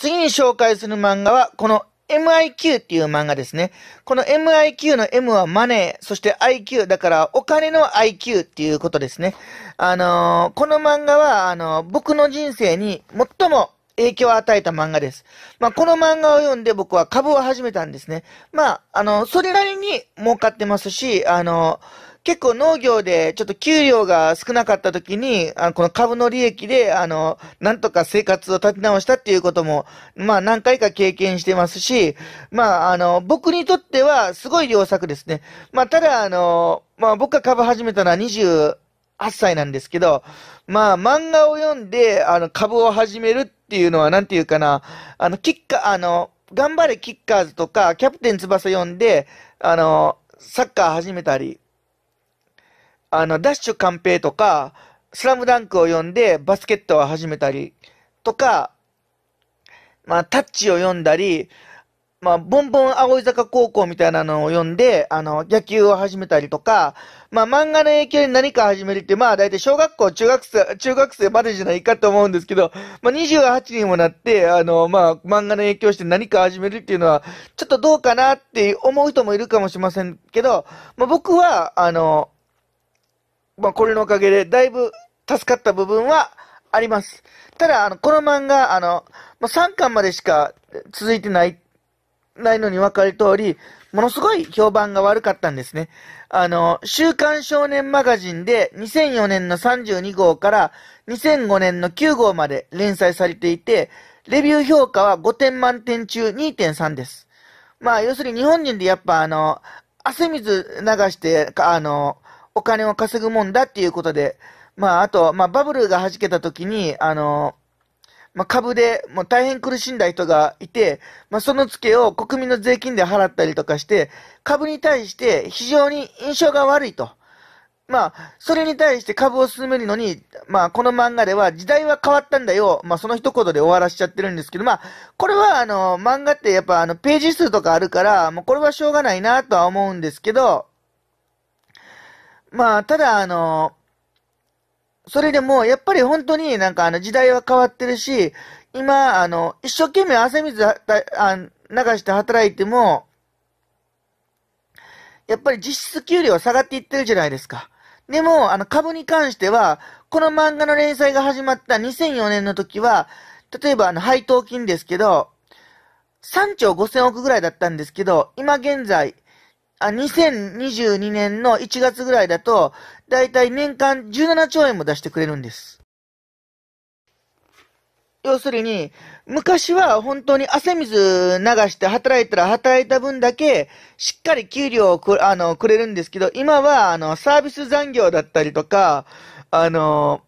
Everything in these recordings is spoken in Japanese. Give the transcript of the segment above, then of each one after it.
次に紹介する漫画は、この MIQ っていう漫画ですね。この MIQ の M はマネー、そして IQ、だからお金の IQ っていうことですね。あのー、この漫画は、あのー、僕の人生に最も影響を与えた漫画です。まあ、この漫画を読んで僕は株を始めたんですね。まあ、あのー、それなりに儲かってますし、あのー、結構農業でちょっと給料が少なかった時に、あこの株の利益で、あの、なんとか生活を立て直したっていうことも、まあ何回か経験してますし、まああの、僕にとってはすごい良作ですね。まあただあの、まあ僕が株始めたのは28歳なんですけど、まあ漫画を読んで、あの、株を始めるっていうのはなんていうかな、あの、キッカ、ー、あの、頑張れキッカーズとか、キャプテン翼読んで、あの、サッカー始めたり、あの、ダッシュ寛平とか、スラムダンクを読んでバスケットを始めたり、とか、まあ、タッチを読んだり、まあ、ボンボン青井坂高校みたいなのを読んで、あの、野球を始めたりとか、まあ、漫画の影響で何か始めるって、まあ、大体小学校、中学生、中学生までじゃないかと思うんですけど、まあ、28にもなって、あの、まあ、漫画の影響して何か始めるっていうのは、ちょっとどうかなって思う人もいるかもしれませんけど、まあ、僕は、あの、まあ、これのおかげで、だいぶ助かった部分はあります。ただ、あの、この漫画、あの、ま3巻までしか続いてない、ないのに分かる通り、ものすごい評判が悪かったんですね。あの、週刊少年マガジンで2004年の32号から2005年の9号まで連載されていて、レビュー評価は5点満点中2.3です。まあ、要するに日本人でやっぱあの、汗水流して、あの、お金を稼ぐもんだっていうことで、まあ、あと、まあ、バブルが弾けた時に、あの、まあ、株でもう大変苦しんだ人がいて、まあ、そのツケを国民の税金で払ったりとかして、株に対して非常に印象が悪いと。まあ、それに対して株を進めるのに、まあ、この漫画では時代は変わったんだよ。まあ、その一言で終わらしちゃってるんですけど、まあ、これはあの、漫画ってやっぱあの、ページ数とかあるから、もうこれはしょうがないなとは思うんですけど、まあ、ただ、あの、それでも、やっぱり本当になんかあの時代は変わってるし、今、あの、一生懸命汗水あ流して働いても、やっぱり実質給料は下がっていってるじゃないですか。でも、あの株に関しては、この漫画の連載が始まった2004年の時は、例えばあの配当金ですけど、3兆5000億ぐらいだったんですけど、今現在、あ、2022年の1月ぐらいだと、だいたい年間17兆円も出してくれるんです。要するに、昔は本当に汗水流して働いたら働いた分だけ、しっかり給料をくあのくれるんですけど、今はあのサービス残業だったりとか、あの、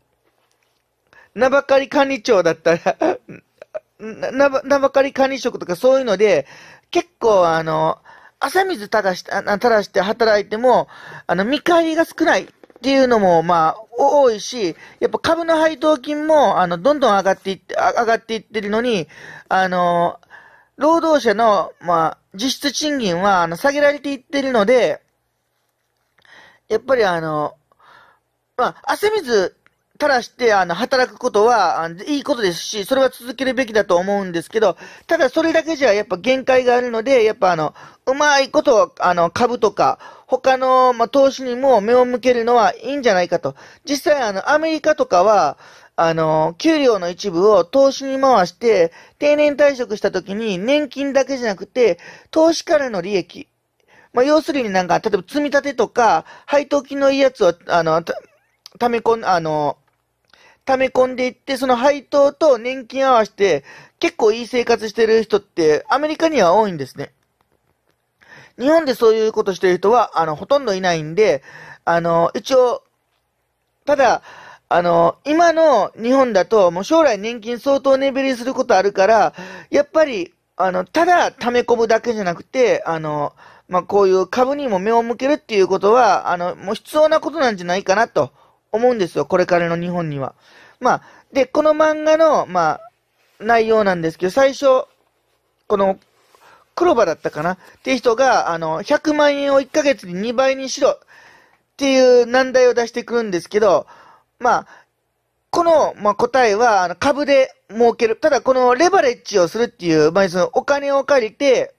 名ばかり管理長だったら 名ばかり管理職とかそういうので、結構あの、汗水ただして、して働いても、あの、見返りが少ないっていうのも、まあ、多いし、やっぱ株の配当金も、あの、どんどん上がっていって、上がっていってるのに、あの、労働者の、まあ、実質賃金は、あの、下げられていってるので、やっぱりあの、まあ、汗水たらして、あの、働くことは、いいことですし、それは続けるべきだと思うんですけど、ただそれだけじゃやっぱ限界があるので、やっぱあの、うまいこと、あの、株とか、他の、まあ、投資にも目を向けるのはいいんじゃないかと。実際あの、アメリカとかは、あの、給料の一部を投資に回して、定年退職した時に年金だけじゃなくて、投資からの利益。まあ、要するになんか、例えば積み立てとか、配当金のいいやつを、あの、た、めこん、あの、溜め込んでいって、その配当と年金合わせて、結構いい生活してる人って、アメリカには多いんですね。日本でそういうことしてる人は、あの、ほとんどいないんで、あの、一応、ただ、あの、今の日本だと、もう将来年金相当値減りすることあるから、やっぱり、あの、ただ溜め込むだけじゃなくて、あの、まあ、こういう株にも目を向けるっていうことは、あの、もう必要なことなんじゃないかなと。思うんですよ、これからの日本には。まあ、で、この漫画の、まあ、内容なんですけど、最初、この、黒羽だったかなっていう人が、あの、100万円を1ヶ月に2倍にしろっていう難題を出してくるんですけど、まあ、この、まあ、答えは、あの、株で儲ける。ただ、このレバレッジをするっていう、まあ、その、お金を借りて、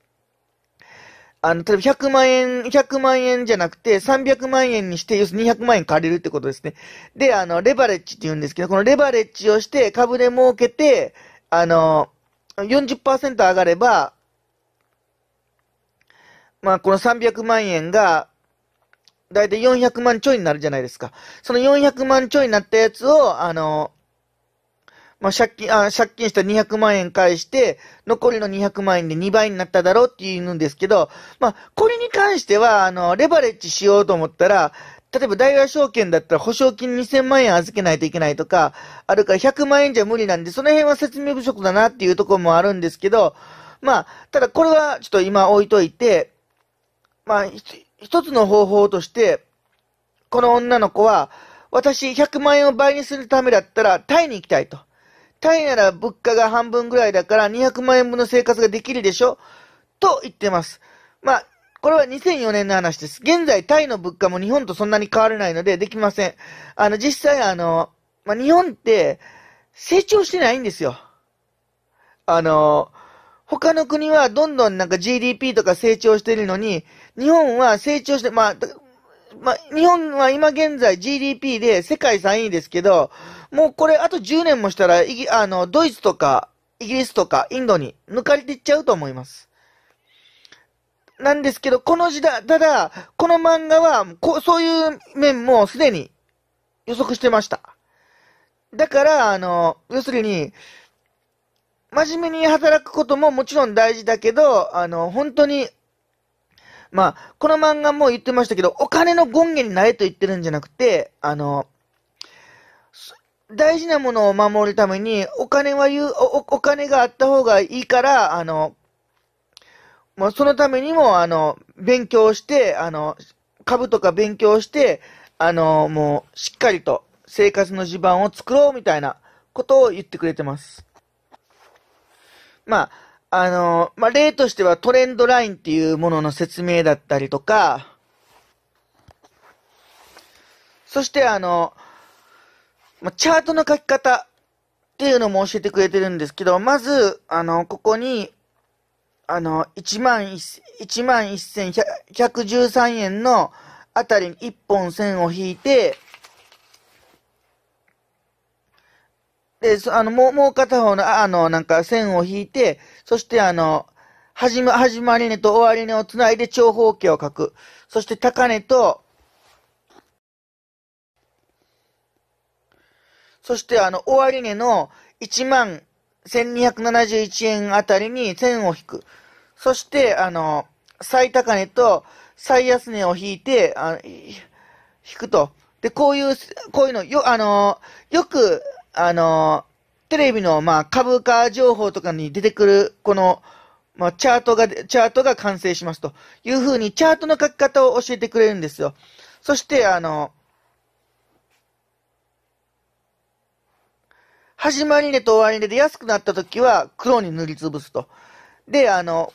あの、例えば100万円、100万円じゃなくて300万円にして、要するに200万円借りるってことですね。で、あの、レバレッジって言うんですけど、このレバレッジをして株で儲けて、あの、40%上がれば、まあ、この300万円が、だいたい400万ちょいになるじゃないですか。その400万ちょいになったやつを、あの、まあ、借金、あ、借金した200万円返して、残りの200万円で2倍になっただろうって言うんですけど、まあ、これに関しては、あの、レバレッジしようと思ったら、例えば大和証券だったら保証金2000万円預けないといけないとか、あるから100万円じゃ無理なんで、その辺は説明不足だなっていうところもあるんですけど、まあ、ただこれはちょっと今置いといて、まあ、一つの方法として、この女の子は、私100万円を倍にするためだったら、タイに行きたいと。タイなら物価が半分ぐらいだから200万円分の生活ができるでしょと言ってます。まあ、これは2004年の話です。現在、タイの物価も日本とそんなに変わらないので、できません。あの、実際、あの、まあ、日本って、成長してないんですよ。あの、他の国はどんどんなんか GDP とか成長してるのに、日本は成長して、まあ、まあ、日本は今現在 GDP で世界3位ですけど、もうこれあと10年もしたら、いあの、ドイツとか、イギリスとか、インドに抜かれていっちゃうと思います。なんですけど、この時代、ただ、この漫画は、こう、そういう面もすでに予測してました。だから、あの、要するに、真面目に働くことももちろん大事だけど、あの、本当にまあ、この漫画も言ってましたけど、お金の権限になれと言ってるんじゃなくて、あの、大事なものを守るために、お金は言う、お金があった方がいいから、あの、まあ、そのためにも、あの、勉強して、あの、株とか勉強して、あの、もう、しっかりと生活の地盤を作ろうみたいなことを言ってくれてます。まあ、あの、まあ、例としてはトレンドラインっていうものの説明だったりとか、そしてあの、まあ、チャートの書き方っていうのも教えてくれてるんですけど、まず、あの、ここに、あの、1万1万1113円のあたりに1本線を引いて、で、あの、もう、もう片方の、あの、なんか線を引いて、そしてあの、始ま、始まり値と終わり値をつないで長方形を書く。そして高値と、そしてあの、終わり値の1万1271円あたりに線を引く。そして、あの、最高値と最安値を引いて、あ引くと。で、こういう、こういうの、よ、あの、よく、あの、テレビの、まあ、株価情報とかに出てくる、この、まあ、チャートが、チャートが完成しますというふうに、チャートの書き方を教えてくれるんですよ。そして、あの、始まり値と終わり値で安くなった時は黒に塗りつぶすと。で、あの、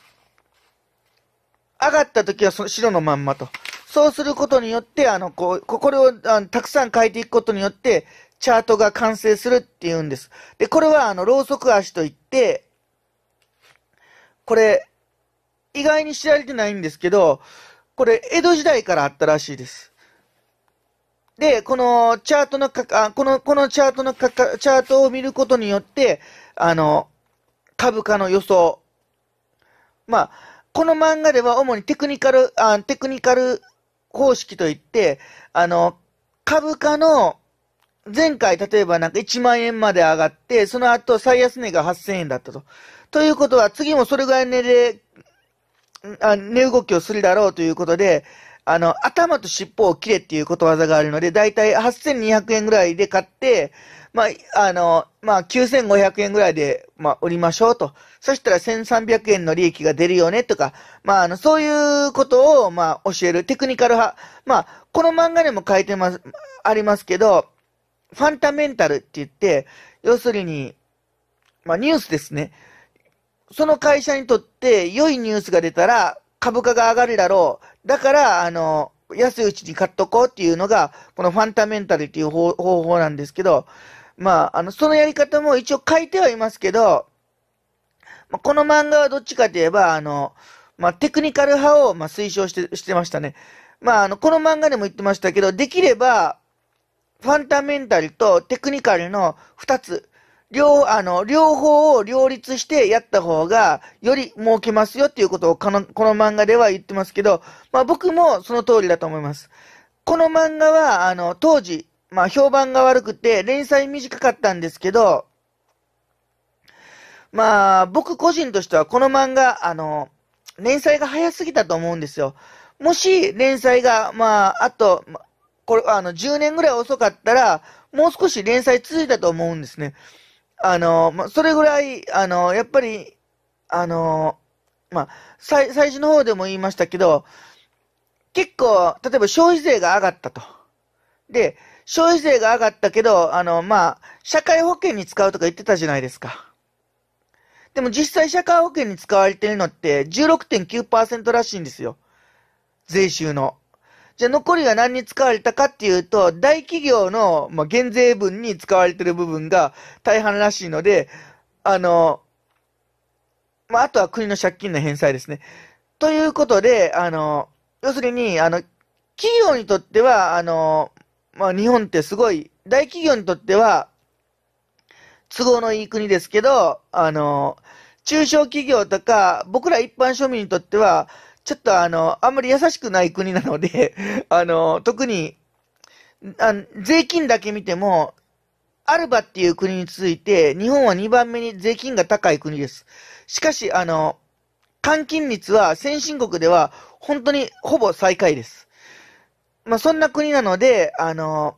上がった時はその白のまんまと。そうすることによって、あの、こう、これをあのたくさん変えていくことによって、チャートが完成するっていうんです。で、これはあの、ローソク足といって、これ、意外に知られてないんですけど、これ、江戸時代からあったらしいです。で、このチャートのかか、この、このチャートのかか、チャートを見ることによって、あの、株価の予想。まあ、この漫画では主にテクニカル、あテクニカル方式といって、あの、株価の前回例えばなんか1万円まで上がって、その後最安値が8000円だったと。ということは、次もそれぐらい値で、あ値動きをするだろうということで、あの、頭と尻尾を切れっていうことわざがあるので、だいたい8200円ぐらいで買って、まあ、あの、まあ、9500円ぐらいで、まあ、売りましょうと。そしたら1300円の利益が出るよねとか、まあ、あの、そういうことを、まあ、教えるテクニカル派。まあ、この漫画にも書いてます、ありますけど、ファンタメンタルって言って、要するに、まあ、ニュースですね。その会社にとって良いニュースが出たら株価が上がるだろう。だから、あの、安いうちに買っとこうっていうのが、このファンタメンタルっていう方法なんですけど、まあ、あの、そのやり方も一応書いてはいますけど、まあ、この漫画はどっちかといえば、あの、まあ、テクニカル派を、まあ、推奨して、してましたね。まあ、あの、この漫画でも言ってましたけど、できれば、ファンダメンタルとテクニカルの二つ、両、あの、両方を両立してやった方が、より儲けますよっていうことをこの、この漫画では言ってますけど、まあ僕もその通りだと思います。この漫画は、あの、当時、まあ評判が悪くて、連載短かったんですけど、まあ僕個人としてはこの漫画、あの、連載が早すぎたと思うんですよ。もし連載が、まあ、あと、これ、あの、10年ぐらい遅かったら、もう少し連載続いたと思うんですね。あの、まあ、それぐらい、あの、やっぱり、あの、まあ、最、最初の方でも言いましたけど、結構、例えば消費税が上がったと。で、消費税が上がったけど、あの、まあ、社会保険に使うとか言ってたじゃないですか。でも実際社会保険に使われてるのって16.9%らしいんですよ。税収の。じゃあ残りが何に使われたかっていうと、大企業の、まあ、減税分に使われてる部分が大半らしいので、あの、まあ、あとは国の借金の返済ですね。ということで、あの、要するに、あの、企業にとっては、あの、まあ、日本ってすごい、大企業にとっては、都合のいい国ですけど、あの、中小企業とか、僕ら一般庶民にとっては、ちょっとあの、あんまり優しくない国なので、あの、特に、あ税金だけ見ても、アルバっていう国について、日本は2番目に税金が高い国です。しかし、あの、換金率は先進国では本当にほぼ最下位です。まあ、そんな国なので、あの、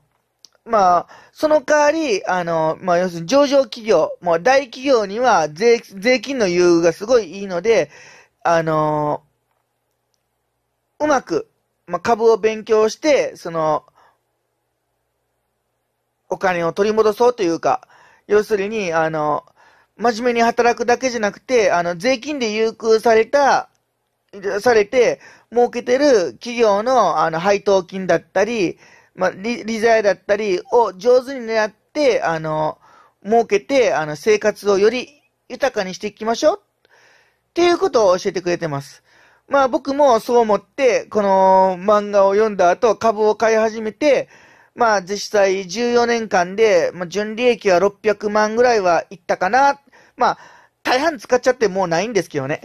まあ、その代わり、あの、まあ、要するに上場企業、もう大企業には税、税金の優遇がすごいいいので、あの、うまく、まあ、株を勉強して、その、お金を取り戻そうというか、要するに、あの、真面目に働くだけじゃなくて、あの、税金で優遇された、されて、儲けてる企業の、あの、配当金だったり、まあ、利、利だったりを上手に狙って、あの、儲けて、あの、生活をより豊かにしていきましょう。っていうことを教えてくれてます。まあ僕もそう思って、この漫画を読んだ後、株を買い始めて、まあ実際14年間で、まあ、純利益は600万ぐらいはいったかな。まあ、大半使っちゃってもうないんですけどね。